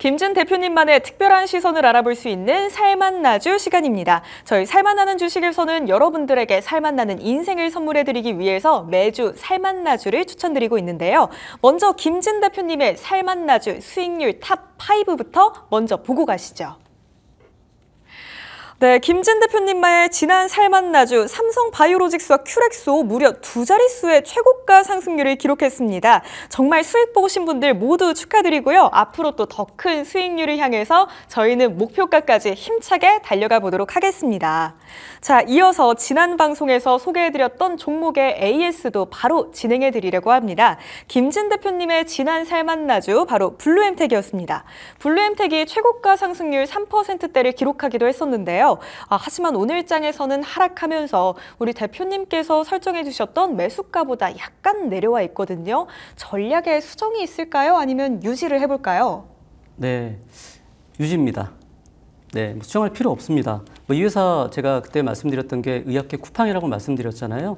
김준 대표님만의 특별한 시선을 알아볼 수 있는 살맛나주 시간입니다. 저희 살맛나는 주식에서는 여러분들에게 살맛나는 인생을 선물해드리기 위해서 매주 살맛나주를 추천드리고 있는데요. 먼저 김준 대표님의 살맛나주 수익률 탑5부터 먼저 보고 가시죠. 네, 김진 대표님의 지난 살맛나주 삼성 바이오로직스와 큐렉소 무려 두 자릿수의 최고가 상승률을 기록했습니다. 정말 수익 보신 분들 모두 축하드리고요. 앞으로 또 더 큰 수익률을 향해서 저희는 목표가까지 힘차게 달려가 보도록 하겠습니다. 자, 이어서 지난 방송에서 소개해드렸던 종목의 AS도 바로 진행해드리려고 합니다. 김진 대표님의 지난 살맛나주 바로 블루엠텍이었습니다. 블루엠텍이 최고가 상승률 3%대를 기록하기도 했었는데요. 있는데요. 아, 하지만 오늘 장에서는 하락하면서 우리 대표님께서 설정해 주셨던 매수가보다 약간 내려와 있거든요. 전략에 수정이 있을까요? 아니면 유지를 해볼까요? 네, 유지입니다. 네, 뭐 수정할 필요 없습니다. 뭐이 회사 제가 그때 말씀드렸던 게 의학계 쿠팡이라고 말씀드렸잖아요.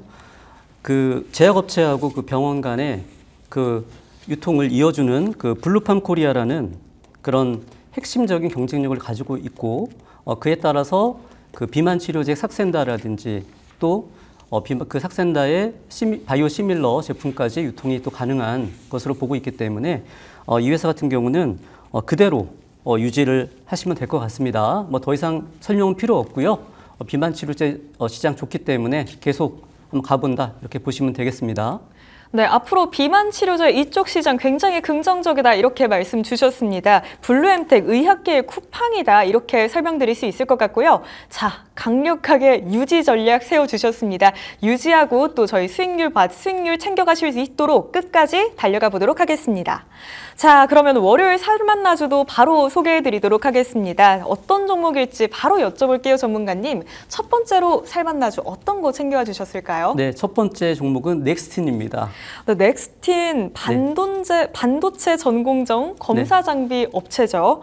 그 제약업체하고 그 병원 간에 그 유통을 이어주는 그 블루팜 코리아라는 그런 핵심적인 경쟁력을 가지고 있고 어, 그에 따라서 그 비만 치료제 삭센다라든지 또 어, 그 삭센다의 시미, 바이오 시밀러 제품까지 유통이 또 가능한 것으로 보고 있기 때문에 어, 이 회사 같은 경우는 어, 그대로 어, 유지를 하시면 될 것 같습니다. 뭐 더 이상 설명은 필요 없고요. 어, 비만 치료제 어, 시장 좋기 때문에 계속 한번 가본다 이렇게 보시면 되겠습니다. 네, 앞으로 비만 치료제 이쪽 시장 굉장히 긍정적이다 이렇게 말씀 주셨습니다. 블루엠텍 의학계의 쿠팡이다 이렇게 설명드릴 수 있을 것 같고요. 자, 강력하게 유지 전략 세워주셨습니다. 유지하고 또 저희 수익률 받 수익률 챙겨가실 수 있도록 끝까지 달려가 보도록 하겠습니다. 자, 그러면 월요일 살만나주도 바로 소개해드리도록 하겠습니다. 어떤 종목일지 바로 여쭤볼게요, 전문가님. 첫 번째로 살만나주 어떤 거 챙겨와 주셨을까요? 네, 첫 번째 종목은 넥스틴입니다. 넥스틴 반도체, 네. 반도체 전공정 검사 네. 장비 업체죠.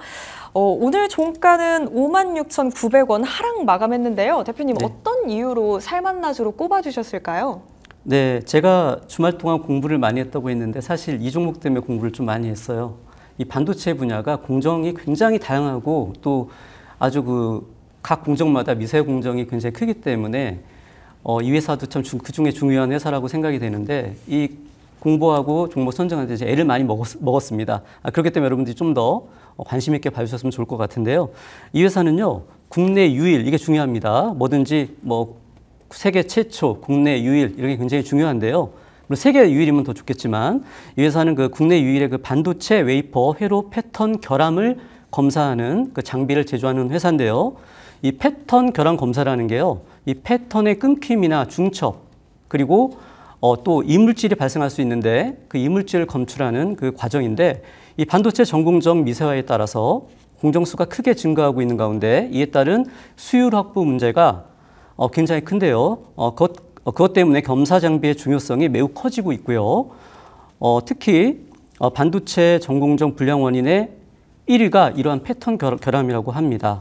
어, 오늘 종가는 56,900원 하락 마감했는데요. 대표님 네. 어떤 이유로 살맛나주로 꼽아주셨을까요? 네, 제가 주말 동안 공부를 많이 했다고 했는데 사실 이 종목 때문에 공부를 좀 많이 했어요. 이 반도체 분야가 공정이 굉장히 다양하고 또 아주 그 각 공정마다 미세 공정이 굉장히 크기 때문에 어, 이 회사도 참 그 중에 중요한 회사라고 생각이 되는데 이 공부하고 종목 선정하는데 애를 많이 먹었, 습니다 아, 그렇기 때문에 여러분들이 좀 더 관심 있게 봐주셨으면 좋을 것 같은데요. 이 회사는요, 국내 유일, 이게 중요합니다. 뭐든지 뭐 세계 최초, 국내 유일, 이런 게 굉장히 중요한데요. 물론 세계 유일이면 더 좋겠지만 이 회사는 그 국내 유일의 그 반도체 웨이퍼 회로 패턴 결함을 검사하는 그 장비를 제조하는 회사인데요. 이 패턴 결함 검사라는 게요. 이 패턴의 끊김이나 중첩 그리고 어, 또 이물질이 발생할 수 있는데 그 이물질을 검출하는 그 과정인데 이 반도체 전공정 미세화에 따라서 공정수가 크게 증가하고 있는 가운데 이에 따른 수율 확보 문제가 어, 굉장히 큰데요. 어, 그것, 어, 그것 때문에 검사 장비의 중요성이 매우 커지고 있고요. 어, 특히 어, 반도체 전공정 불량 원인의 1위가 이러한 패턴 결, 결함이라고 합니다.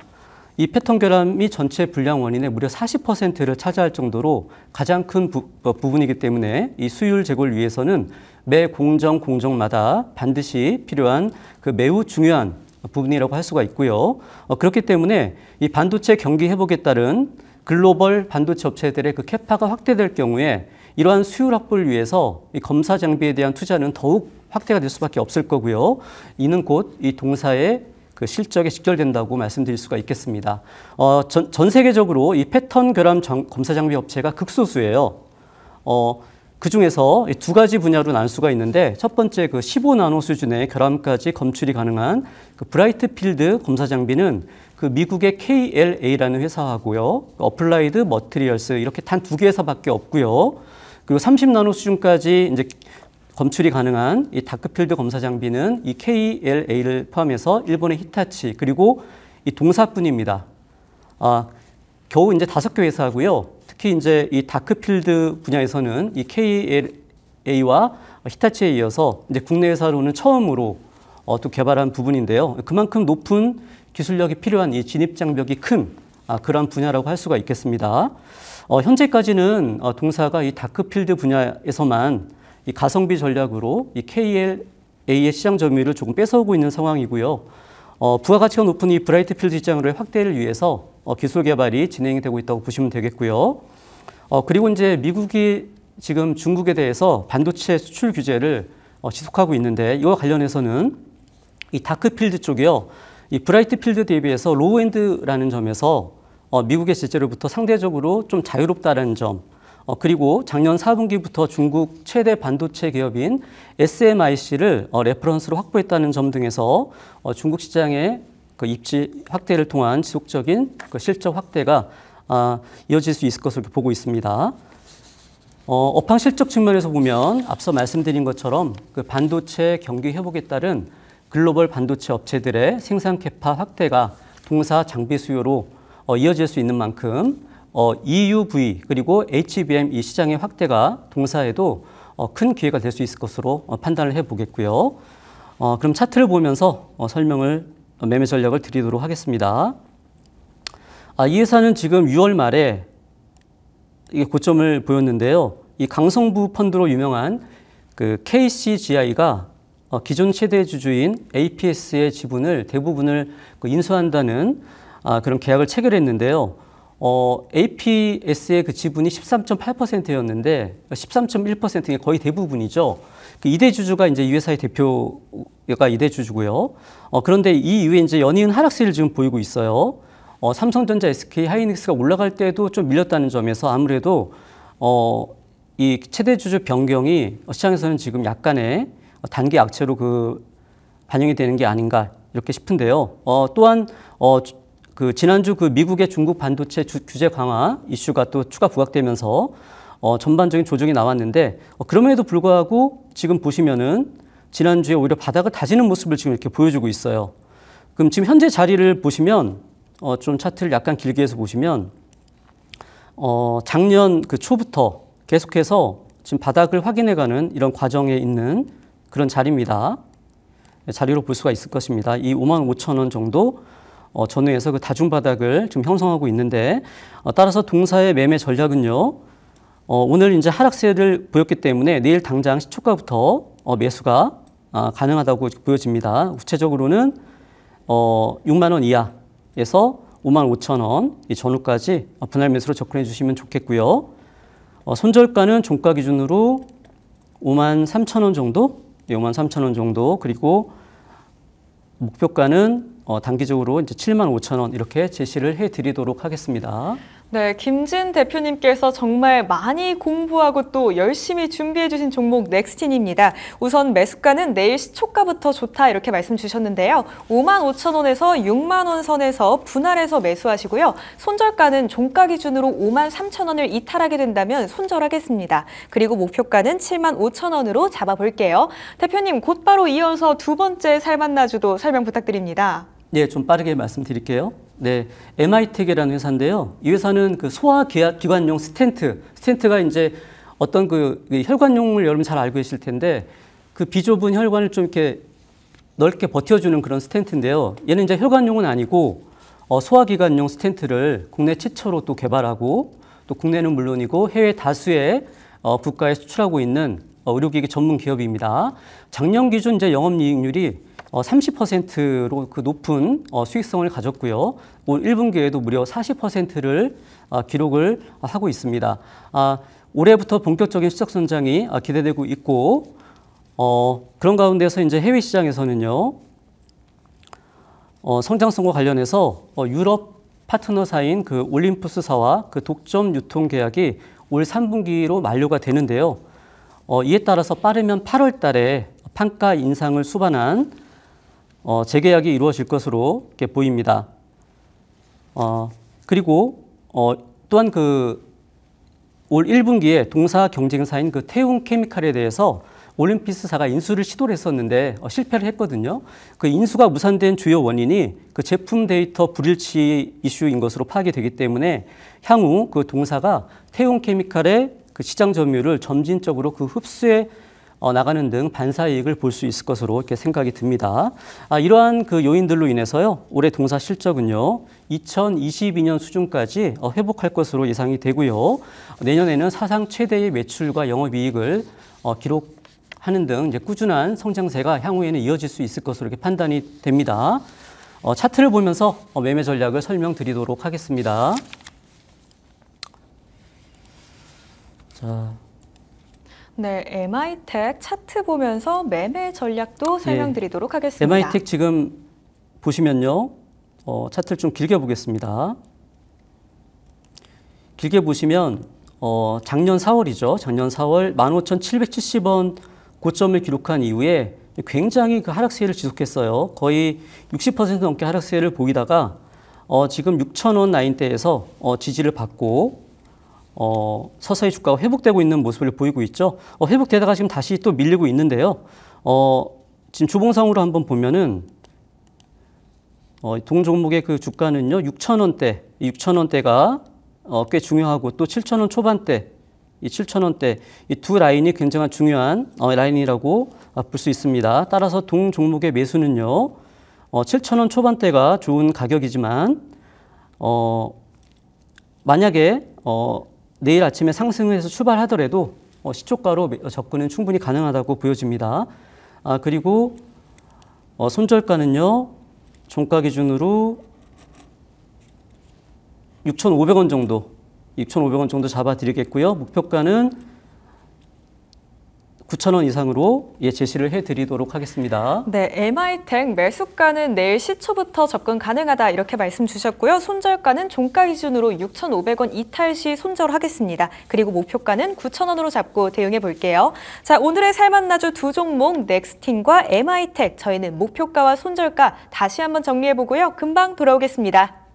이 패턴 결함이 전체 불량 원인의 무려 40%를 차지할 정도로 가장 큰 부, 어, 분이기 때문에 이 수율 제고를 위해서는 매 공정 공정마다 반드시 필요한 그 매우 중요한 부분이라고 할 수가 있고요. 어, 그렇기 때문에 이 반도체 경기 회복에 따른 글로벌 반도체 업체들의 그 캐파가 확대될 경우에 이러한 수율 확보를 위해서 이 검사 장비에 대한 투자는 더욱 확대가 될 수밖에 없을 거고요. 이는 곧 이 동사의 그 실적에 직결된다고 말씀드릴 수가 있겠습니다. 어, 전, 전 세계적으로 이 패턴 결함 장, 검사 장비 업체가 극소수예요. 어, 그 중에서 두 가지 분야로 나눌 수가 있는데 첫 번째 그 15나노 수준의 결함까지 검출이 가능한 그 브라이트 필드 검사 장비는 그 미국의 KLA라는 회사하고요. 그 어플라이드 머트리얼스 이렇게 단 두개 회사밖에 없고요. 그리고 30나노 수준까지 이제 검출이 가능한 이 다크필드 검사 장비는 이 KLA를 포함해서 일본의 히타치 그리고 이 동사뿐입니다. 아, 겨우 이제 다섯 개 회사고요. 특히 이제 이 다크필드 분야에서는 이 KLA와 히타치에 이어서 이제 국내 회사로는 처음으로 어, 또 개발한 부분인데요. 그만큼 높은 기술력이 필요한 이 진입 장벽이 큰 아, 그런 분야라고 할 수가 있겠습니다. 어, 현재까지는 어, 동사가 이 다크필드 분야에서만 이 가성비 전략으로 이 KLA의 시장 점유율을 조금 뺏어오고 있는 상황이고요. 어, 부가가치가 높은 이 브라이트필드 시장을 확대를 위해서 어, 기술 개발이 진행이 되고 있다고 보시면 되겠고요. 어, 그리고 이제 미국이 지금 중국에 대해서 반도체 수출 규제를 어, 지속하고 있는데 이와 관련해서는 이 다크필드 쪽이요. 이 브라이트필드 대비해서 로우엔드라는 점에서 어, 미국의 제로부터 상대적으로 좀자유롭다는점 어, 그리고 작년 4분기부터 중국 최대 반도체 기업인 SMIC를 어, 레퍼런스로 확보했다는 점 등에서 어, 중국 시장의 그 입지 확대를 통한 지속적인 그 실적 확대가 아, 이어질 수 있을 것으로 보고 있습니다. 업황 실적 측면에서 보면 앞서 말씀드린 것처럼 그 반도체 경기 회복에 따른 글로벌 반도체 업체들의 생산 캐파 확대가 동사 장비 수요로 이어질 수 있는 만큼 어, EUV 그리고 HBM 이 시장의 확대가 동사에도 어, 큰 기회가 될 수 있을 것으로 어, 판단을 해보겠고요. 어, 그럼 차트를 보면서 어, 설명을 어, 매매 전략을 드리도록 하겠습니다. 아, 이 회사는 지금 6월 말에 이게 고점을 보였는데요. 이 강성부 펀드로 유명한 그 KCGI가 어, 기존 최대 주주인 APS의 지분을 대부분을 그 인수한다는 아, 그런 계약을 체결했는데요. 어, APS의 그 지분이 13.8%였는데 13.1%의 그러니까 거의 대부분이죠. 그 이대주주가 이제 이 회사의 대표가 이대주주고요. 어, 그런데 이 이후에 이제 연이은 하락세를 지금 보이고 있어요. 어, 삼성전자, SK 하이닉스가 올라갈 때도 좀 밀렸다는 점에서 아무래도 어, 이 최대주주 변경이 시장에서는 지금 약간의 단기 악재로 그 반영이 되는 게 아닌가 이렇게 싶은데요. 어, 또한 어, 그 지난주 그 미국의 중국 반도체 주, 규제 강화 이슈가 또 추가 부각되면서 어, 전반적인 조정이 나왔는데 어, 그럼에도 불구하고 지금 보시면은 지난주에 오히려 바닥을 다지는 모습을 지금 이렇게 보여주고 있어요. 그럼 지금 현재 자리를 보시면 어, 좀 차트를 약간 길게 해서 보시면 어, 작년 그 초부터 계속해서 지금 바닥을 확인해가는 이런 과정에 있는 그런 자리입니다. 네, 자리로 볼 수가 있을 것입니다. 이 5만 5천 원 정도 어, 전후에서 그 다중바닥을 지금 형성하고 있는데 어, 따라서 동사의 매매 전략은요. 어, 오늘 이제 하락세를 보였기 때문에 내일 당장 시초가부터 어, 매수가 아, 가능하다고 보여집니다. 구체적으로는 어, 6만 원 이하에서 5만 5천 원이 전후까지 어, 분할 매수로 접근해 주시면 좋겠고요. 어, 손절가는 종가 기준으로 5만 3천 원 정도, 5만 3천 원 정도 그리고 목표가는 어, 단기적으로 이제 7만 5천 원 이렇게 제시를 해드리도록 하겠습니다. 네, 김진 대표님께서 정말 많이 공부하고 또 열심히 준비해 주신 종목 넥스틴입니다. 우선 매수가는 내일 시초가부터 좋다 이렇게 말씀 주셨는데요. 5만 5천 원에서 6만 원 선에서 분할해서 매수하시고요. 손절가는 종가 기준으로 5만 3천 원을 이탈하게 된다면 손절하겠습니다. 그리고 목표가는 7만 5천 원으로 잡아볼게요. 대표님 곧바로 이어서 두 번째 살만나주도 설명 부탁드립니다. 네, 좀 빠르게 말씀드릴게요. 네, MI텍이라는 회사인데요. 이 회사는 그 소화기관용 스탠트, 스탠트가 이제 어떤 그, 그 혈관용을 여러분 잘 알고 계실 텐데 그 비좁은 혈관을 좀 이렇게 넓게 버텨주는 그런 스탠트인데요. 얘는 이제 혈관용은 아니고 어, 소화기관용 스탠트를 국내 최초로 또 개발하고 또 국내는 물론이고 해외 다수의 어, 국가에 수출하고 있는 어, 의료기기 전문 기업입니다. 작년 기준 이제 영업이익률이 어, 30%로 그 높은 어, 수익성을 가졌고요. 올 1분기에도 무려 40%를 어, 기록을 하고 있습니다. 아, 올해부터 본격적인 실적 성장이 아, 기대되고 있고 어, 그런 가운데서 이제 해외 시장에서는요. 어, 성장성과 관련해서 어, 유럽 파트너사인 그 올림푸스사와 그 독점 유통 계약이 올 3분기로 만료가 되는데요. 어, 이에 따라서 빠르면 8월 달에 판가 인상을 수반한 어, 재계약이 이루어질 것으로 보입니다. 어, 그리고 어, 또한 그 올 1분기에 동사 경쟁사인 그 태웅 케미칼에 대해서 올림피스사가 인수를 시도를 했었는데 어, 실패를 했거든요. 그 인수가 무산된 주요 원인이 그 제품 데이터 불일치 이슈인 것으로 파악이 되기 때문에 향후 그 동사가 태웅 케미칼의 그 시장 점유율을 점진적으로 그 흡수에 어, 나가는 등 반사 이익을 볼 수 있을 것으로 이렇게 생각이 듭니다. 아, 이러한 그 요인들로 인해서요 올해 동사 실적은요 2022년 수준까지 어, 회복할 것으로 예상이 되고요 내년에는 사상 최대의 매출과 영업이익을 어, 기록하는 등 이제 꾸준한 성장세가 향후에는 이어질 수 있을 것으로 이렇게 판단이 됩니다. 어, 차트를 보면서 매매 전략을 설명드리도록 하겠습니다. 자. 네, MI텍 차트 보면서 매매 전략도 예. 설명드리도록 예. 하겠습니다. MI텍 지금 보시면요. 어, 차트를 좀 길게 보겠습니다. 길게 보시면 어, 작년 4월이죠. 작년 4월 15,770원 고점을 기록한 이후에 굉장히 그 하락세를 지속했어요. 거의 60% 넘게 하락세를 보이다가 어, 지금 6,000원 라인대에서 어, 지지를 받고 어, 서서히 주가가 회복되고 있는 모습을 보이고 있죠. 어, 회복되다가 지금 다시 또 밀리고 있는데요. 어, 지금 주봉상으로 한번 보면은 어, 동 종목의 그 주가는요, 6천 원대, 6천 원대가 어, 꽤 중요하고 또 7천 원 초반대, 이 7천 원대 이 두 라인이 굉장한 중요한 어, 라인이라고 아, 볼수 있습니다. 따라서 동 종목의 매수는요, 어, 7천 원 초반대가 좋은 가격이지만 어, 만약에 어, 내일 아침에 상승해서 출발하더라도 어, 시초가로 어, 접근은 충분히 가능하다고 보여집니다. 아, 그리고 어, 손절가는요. 종가 기준으로 6,500원 정도, 6,500원 정도 잡아 드리겠고요. 목표가는 9,000원 이상으로 예, 제시를 해드리도록 하겠습니다. 네, MI텍 매수가는 내일 시초부터 접근 가능하다 이렇게 말씀 주셨고요. 손절가는 종가 기준으로 6,500원 이탈 시 손절하겠습니다. 그리고 목표가는 9,000원으로 잡고 대응해 볼게요. 자, 오늘의 살만나주 두 종목 넥스팅과 MI텍 저희는 목표가와 손절가 다시 한번 정리해 보고요. 금방 돌아오겠습니다.